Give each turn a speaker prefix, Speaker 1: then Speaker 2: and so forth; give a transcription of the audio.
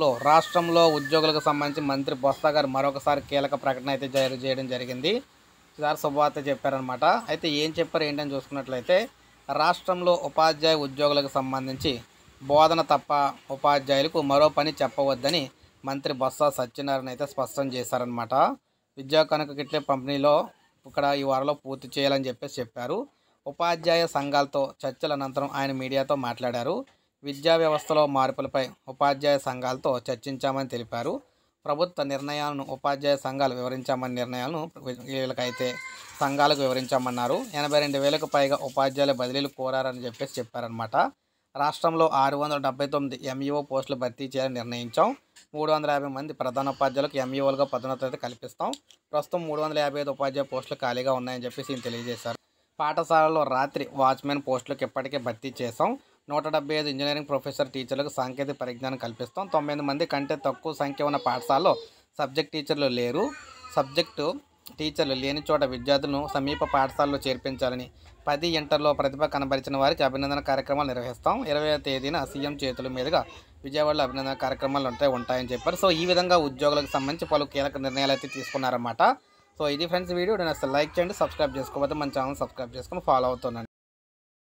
Speaker 1: లో రాష్ట్రంలో ఉద్యోగులకు సంబంధించి మంత్రి బొత్స గారు మరొకసారి కీలక ప్రకటన అయితే జారీ చేయడం జరిగింది సార్ శుభవార్త చెప్పారనమాట అయితే ఏం చెప్పారు ఏంటని చూసుకున్నట్లయితే రాష్ట్రంలో ఉపాధ్యాయ ఉద్యోగులకు సంబంధించి బోధన తప్ప ఉపాధ్యాయులకు మరో పని చెప్పవద్దని మంత్రి బొత్స సత్యనారాయణ అయితే స్పష్టం చేశారనమాట విద్యా కనుక కిట్లే పంపిణీలో ఇక్కడ ఈ వారంలో పూర్తి చేయాలని చెప్పేసి చెప్పారు ఉపాధ్యాయ సంఘాలతో చర్చల అనంతరం ఆయన మీడియాతో మాట్లాడారు విద్యా వ్యవస్థలో మార్పులపై ఉపాధ్యాయ సంఘాలతో చర్చించామని తెలిపారు ప్రభుత్వ నిర్ణయాలను ఉపాధ్యాయ సంఘాలు వివరించామని నిర్ణయాలను వీళ్ళకైతే సంఘాలకు వివరించామన్నారు ఎనభై రెండు వేలకు పైగా ఉపాధ్యాయుల బదిలీలు కోరారని చెప్పేసి చెప్పారనమాట రాష్ట్రంలో ఆరు వందల డెబ్బై తొమ్మిది ఎంఈఓ e పోస్టులు భర్తీ చేయాలని నిర్ణయించాం మూడు వందల యాభై మంది ప్రధాన ఉపాధ్యాయులకు ఎంఈఓలుగా e పదోన్నత కల్పిస్తాం ప్రస్తుతం మూడు వందల యాభై ఐదు ఉపాధ్యాయ పోస్టులు ఖాళీగా ఉన్నాయని చెప్పేసి తెలియజేశారు పాఠశాలలో రాత్రి వాచ్మెన్ పోస్టులకు ఇప్పటికే భర్తీ చేశాం నూట డెబ్బై ఐదు ఇంజనీరింగ్ ప్రొఫెసర్ టీచర్లకు సాంకేతిక పరిజ్ఞానం కల్పిస్తాం తొమ్మిది మంది కంటే తక్కువ సంఖ్య ఉన్న పాఠశాలలో సబ్జెక్ట్ టీచర్లు లేరు సబ్జెక్టు టీచర్లు లేని చోట విద్యార్థులను సమీప పాఠశాలలో చేర్పించాలని పది ఇంటర్లో ప్రతిభ కనబరిచిన వారికి అభినందన కార్యక్రమాలు నిర్వహిస్తాం ఇరవై తేదీన సీఎం చేతుల మీదుగా విజయవాడలో అభినందన కార్యక్రమాలు ఉంటాయి ఉంటాయని చెప్పారు సో ఈ విధంగా ఉద్యోగులకు సంబంధించి పలు కీలక నిర్ణయాలు అయితే తీసుకున్నారన్నమాట సో ఇది ఫ్రెండ్స్ వీడియో నేను లైక్ చేయండి సబ్స్క్రైబ్ చేసుకోకపోతే మన ఛానల్ సబ్స్క్రైబ్ చేసుకుని ఫాలో అవుతున్నాను